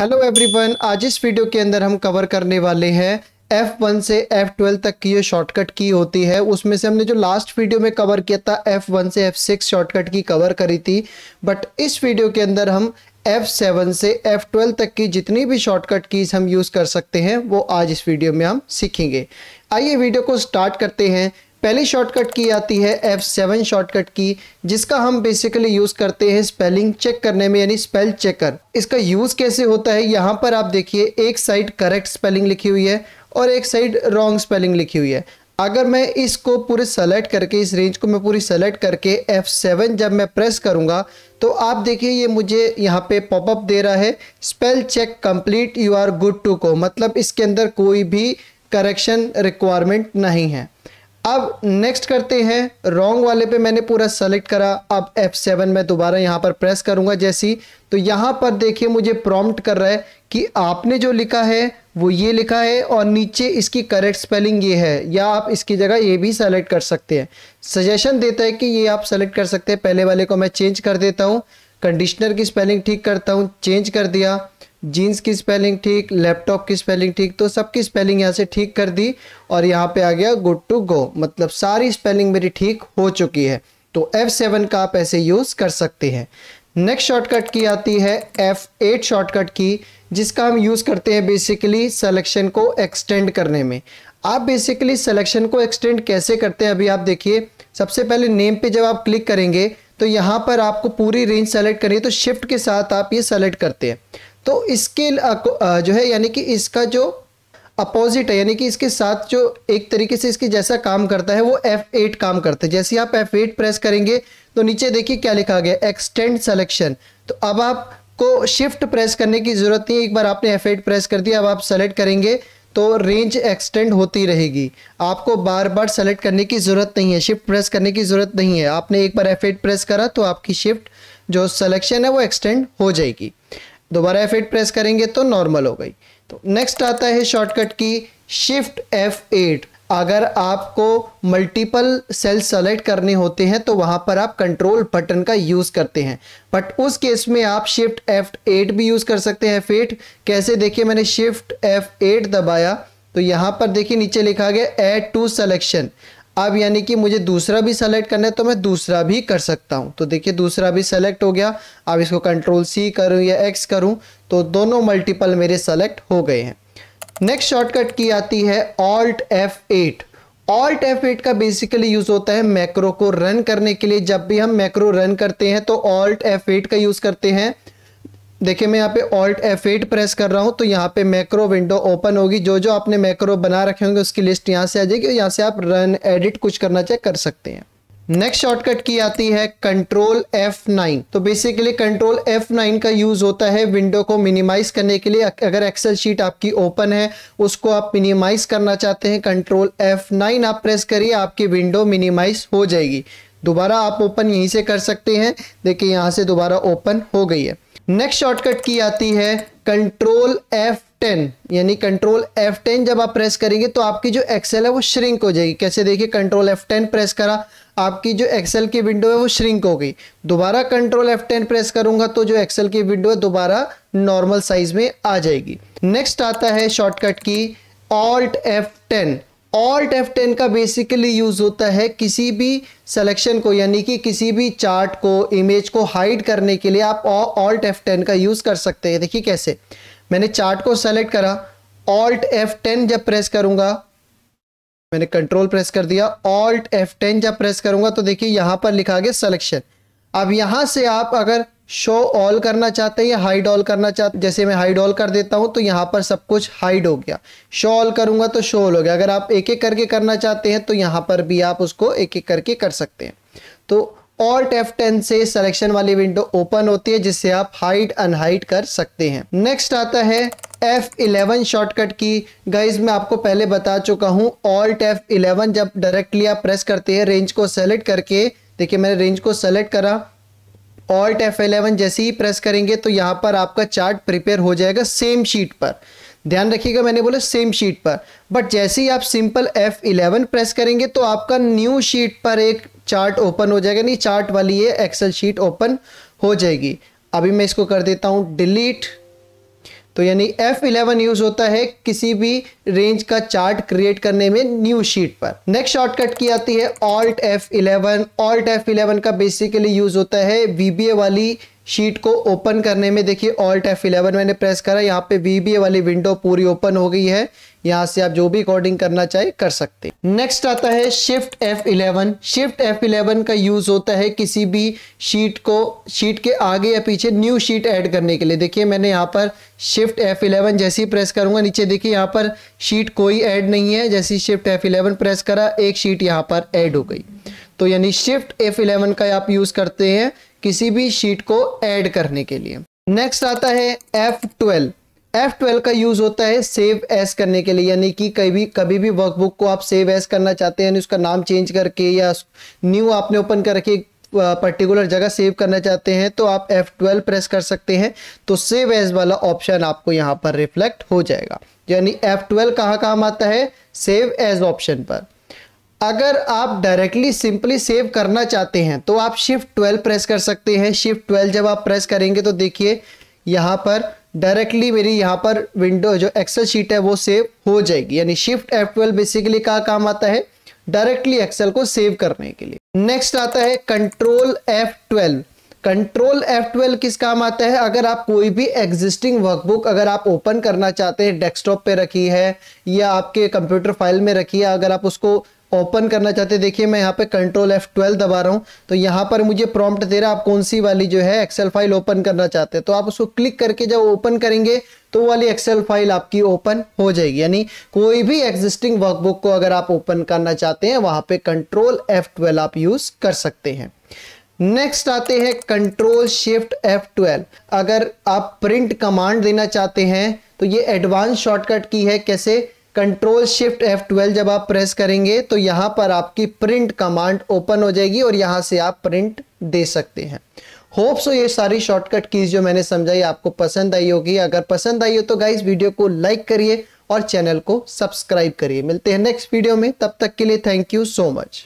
hello everyone आज इस video के अंदर हम कवर करने वाले हैं F1 से F12 तक की जो शॉर्टकट की होती है उसमें से हमने जो लास्ट वीडियो में कवर किया था F1 से F6 शॉर्टकट की कवर करी थी बट इस वीडियो के अंदर हम F7 से F12 तक की जितनी भी शॉर्टकट कीज हम यूज़ कर सकते हैं वो आज इस वीडियो में हम सीखेंगे आइए वीडियो को स्टार्ट करते हैं पहली शॉर्टकट की आती है एफ सेवन शॉर्टकट की जिसका हम बेसिकली यूज़ करते हैं स्पेलिंग चेक करने में यानी स्पेल चेकर इसका यूज़ कैसे होता है यहाँ पर आप देखिए एक साइड करेक्ट स्पेलिंग लिखी हुई है और एक साइड रॉन्ग स्पेलिंग लिखी हुई है अगर मैं इसको पूरे सेलेक्ट करके इस रेंज को मैं पूरी सेलेक्ट करके F7 जब मैं प्रेस करूंगा तो आप देखिए ये मुझे यहाँ पे पॉपअप दे रहा है spell check complete you are good to को मतलब इसके अंदर कोई भी करेक्शन रिक्वायरमेंट नहीं है अब नेक्स्ट करते हैं रॉन्ग वाले पे मैंने पूरा सेलेक्ट करा अब F7 मैं दोबारा यहाँ पर प्रेस करूंगा जैसी तो यहाँ पर देखिए मुझे प्रॉम्प्ट कर रहा है कि आपने जो लिखा है वो ये लिखा है और नीचे इसकी करेक्ट स्पेलिंग ये है या आप इसकी जगह ये भी सेलेक्ट कर सकते हैं सजेशन देता है कि ये आप सेलेक्ट कर सकते हैं पहले वाले को मैं चेंज कर देता हूँ कंडीशनर की स्पेलिंग ठीक करता हूँ चेंज कर दिया जीन्स की स्पेलिंग ठीक लैपटॉप की स्पेलिंग ठीक तो सबकी स्पेलिंग यहाँ से ठीक कर दी और यहाँ पे आ गया गुड टू गो मतलब सारी स्पेलिंग मेरी ठीक हो चुकी है तो F7 का आप ऐसे यूज़ कर सकते हैं नेक्स्ट शॉर्टकट की आती है F8 शॉर्टकट की जिसका हम यूज़ करते हैं बेसिकली सिलेक्शन को एक्सटेंड करने में आप बेसिकली सेलेक्शन को एक्सटेंड कैसे करते हैं अभी आप देखिए सबसे पहले नेम पे जब आप क्लिक करेंगे तो यहाँ पर आपको पूरी रेंज सेलेक्ट करनी है तो शिफ्ट के साथ आप ये सेलेक्ट करते हैं तो इसके जो है यानी कि इसका जो अपोजिट है यानी कि इसके साथ जो एक तरीके से इसके जैसा काम करता है वो F8 काम करता है जैसे आप F8 प्रेस करेंगे तो नीचे देखिए क्या लिखा गया एक्सटेंड सेलेक्शन तो अब आपको शिफ्ट प्रेस करने की ज़रूरत नहीं एक बार आपने F8 प्रेस कर दिया अब आप सेलेक्ट करेंगे तो रेंज एक्सटेंड होती रहेगी आपको बार बार सेलेक्ट करने की ज़रूरत नहीं है शिफ्ट प्रेस करने की ज़रूरत नहीं है आपने एक बार एट प्रेस करा तो आपकी शिफ्ट जो सलेक्शन है वो एक्सटेंड हो जाएगी दोबारा F8 प्रेस करेंगे तो नॉर्मल हो गई तो नेक्स्ट आता है शॉर्टकट की शिफ्ट F8 अगर आपको मल्टीपल सेल सेलेक्ट करने होते हैं तो वहां पर आप कंट्रोल बटन का यूज़ करते हैं बट उस केस में आप शिफ्ट F8 भी यूज़ कर सकते हैं F8 कैसे देखिए मैंने शिफ्ट F8 दबाया तो यहां पर देखिए नीचे लिखा गया एड टू सेलेक्शन अब यानी कि मुझे दूसरा भी सेलेक्ट करना है तो मैं दूसरा भी कर सकता हूँ तो देखिए दूसरा भी सेलेक्ट हो गया अब इसको कंट्रोल सी करूँ या एक्स करूँ तो दोनों मल्टीपल मेरे सेलेक्ट हो गए हैं नेक्स्ट शॉर्टकट की आती है Alt F eight Alt F eight का बेसिकली यूज होता है मैक्रो को रन करने के लिए जब भी हम मैक्रो रन करते हैं तो ऑल्ट एफ एट का यूज करते हैं देखिए मैं यहाँ पे ऑल्ट एफ एट प्रेस कर रहा हूँ तो यहाँ पे मैक्रो विंडो ओपन होगी जो जो आपने मैक्रो बना रखे होंगे उसकी लिस्ट यहाँ से आ जाएगी और यहाँ से आप रन एडिट कुछ करना चाहे कर सकते हैं नेक्स्ट शॉर्टकट की आती है कंट्रोल F9 तो बेसिकली कंट्रोल F9 का यूज होता है विंडो को मिनिमाइज करने के लिए अगर एक्सेल शीट आपकी ओपन है उसको आप मिनिमाइज करना चाहते हैं कंट्रोल F9 आप प्रेस करिए आपकी विंडो मिनिमाइज हो जाएगी दोबारा आप ओपन यहीं से कर सकते हैं देखिए यहाँ से दोबारा ओपन हो गई है नेक्स्ट शॉर्टकट की आती है कंट्रोल एफ टेन यानी कंट्रोल एफ टेन जब आप प्रेस करेंगे तो आपकी जो एक्सेल है वो श्रिंक हो जाएगी कैसे देखिए कंट्रोल एफ टेन प्रेस करा आपकी जो एक्सेल की विंडो है वो श्रिंक हो गई दोबारा कंट्रोल एफ टेन प्रेस करूंगा तो जो एक्सेल की विंडो है दोबारा नॉर्मल साइज में आ जाएगी नेक्स्ट आता है शॉर्टकट की Alt F ten Alt F ten का बेसिकली यूज़ होता है किसी भी सेलेक्शन को यानी कि किसी भी चार्ट को इमेज को हाइड करने के लिए आप ऑल्ट एफ टेन का यूज़ कर सकते हैं देखिए कैसे मैंने चार्ट को सेलेक्ट करा ऑल्ट एफ टेन जब प्रेस करूंगा मैंने कंट्रोल प्रेस कर दिया ऑल्ट एफ टेन जब प्रेस करूंगा तो देखिए यहां पर लिखा गया सेलेक्शन अब यहां से आप अगर शो ऑल करना चाहते हैं या हाइड ऑल करना चाहते जैसे मैं हाइड ऑल कर देता हूं तो यहां पर सब कुछ हाइड हो गया शो ऑल करूंगा तो शो ऑल हो गया अगर आप एक एक करके करना चाहते हैं तो यहां पर भी आप उसको एक एक करके कर सकते हैं तो ऑल्ट एफ टेन से सिलेक्शन वाली विंडो ओपन होती है जिससे आप हाइड अनहाइड कर सकते हैं नेक्स्ट आता है F11 शॉर्टकट की गाइज मैं आपको पहले बता चुका ऑल ऑल्ट इलेवन जब डायरेक्टली आप प्रेस करते हैं रेंज को सेलेक्ट करके देखिए मैंने रेंज को सेलेक्ट करा ऑल्ट एफ एलेवन जैसे ही प्रेस करेंगे तो यहाँ पर आपका चार्ट प्रिपेयर हो जाएगा सेम शीट पर ध्यान रखिएगा मैंने बोला सेम शीट पर बट जैसे ही आप सिंपल एफ इलेवन प्रेस करेंगे तो आपका न्यू शीट पर एक चार्ट ओपन हो जाएगा नहीं चार्ट वाली ये एक्सेल शीट ओपन हो जाएगी अभी मैं इसको कर देता हूँ डिलीट तो यानी F11 यूज होता है किसी भी रेंज का चार्ट क्रिएट करने में न्यू शीट पर नेक्स्ट शॉर्टकट की आती है ऑल्ट F11 ऑल्ट F11 का बेसिकली यूज होता है वीबीए वाली शीट को ओपन करने में देखिए ऑल्ट एफ इलेवन मैंने प्रेस करा यहाँ पे वी वाली विंडो पूरी ओपन हो गई है यहाँ से आप जो भी अकॉर्डिंग करना चाहे कर सकते नेक्स्ट आता है shift F eleven shift F eleven का यूज़ होता है किसी भी शीट को शीट के आगे या पीछे न्यू शीट ऐड करने के लिए देखिए मैंने यहाँ पर शिफ्ट एफ इलेवन जैसे ही प्रेस करूंगा नीचे देखिए यहाँ पर शीट कोई ऐड नहीं है जैसे शिफ्ट एफ इलेवन प्रेस करा एक शीट यहाँ पर एड हो गई तो यानी शिफ्ट एफ इलेवन का आप यूज़ करते हैं किसी भी शीट को ऐड करने के लिए नेक्स्ट आता है एफ ट्वेल्व एफ ट्वेल्व का यूज होता है सेव एस करने के लिए यानी कि कभी कभी भी वर्कबुक को आप सेव एस करना चाहते हैं यानी उसका नाम चेंज करके या न्यू आपने ओपन करके पर्टिकुलर जगह सेव करना चाहते हैं तो आप F12 प्रेस कर सकते हैं तो सेव एज वाला ऑप्शन आपको यहाँ पर रिफ्लेक्ट हो जाएगा यानी F12 कहाँ काम आता है सेव एज ऑप्शन पर अगर आप डायरेक्टली सिंपली सेव करना चाहते हैं तो आप शिफ्ट ट्वेल्व प्रेस कर सकते हैं शिफ्ट ट्वेल्व जब आप प्रेस करेंगे तो देखिए यहाँ पर डायरेक्टली मेरी यहाँ पर विंडो जो एक्सेल शीट है वो सेव हो जाएगी यानी शिफ्ट एफ ट्वेल्व बेसिकली का काम आता है डायरेक्टली एक्सेल को सेव करने के लिए नेक्स्ट आता है control F twelve control F twelve किस काम आता है अगर आप कोई भी एग्जिस्टिंग वर्कबुक अगर आप ओपन करना चाहते हैं डेस्कटॉप पे रखी है या आपके कंप्यूटर फाइल में रखी है अगर आप उसको ओपन करना चाहते हैं देखिए मैं यहाँ पे कंट्रोल एफ ट्वेल्व दबा रहा हूँ तो यहाँ पर मुझे प्रॉम्प्ट दे रहा है आप कौन सी वाली जो है एक्सेल फाइल ओपन करना चाहते हैं तो आप उसको क्लिक करके जब ओपन करेंगे तो वाली एक्सेल फाइल आपकी ओपन हो जाएगी यानी कोई भी एग्जिस्टिंग वर्कबुक को अगर आप ओपन करना चाहते हैं वहाँ पर कंट्रोल एफ ट्वेल्व आप यूज़ कर सकते हैं नेक्स्ट आते हैं कंट्रोल शिफ्ट एफ ट्वेल्व अगर आप प्रिंट कमांड देना चाहते हैं तो ये एडवांस शॉर्टकट की है कैसे कंट्रोल शिफ्ट F12 जब आप प्रेस करेंगे तो यहां पर आपकी प्रिंट कमांड ओपन हो जाएगी और यहां से आप प्रिंट दे सकते हैं होप सो ये सारी शॉर्टकट कीज जो मैंने समझाई आपको पसंद आई होगी अगर पसंद आई हो तो गाइज वीडियो को लाइक करिए और चैनल को सब्सक्राइब करिए मिलते हैं नेक्स्ट वीडियो में तब तक के लिए थैंक यू सो मच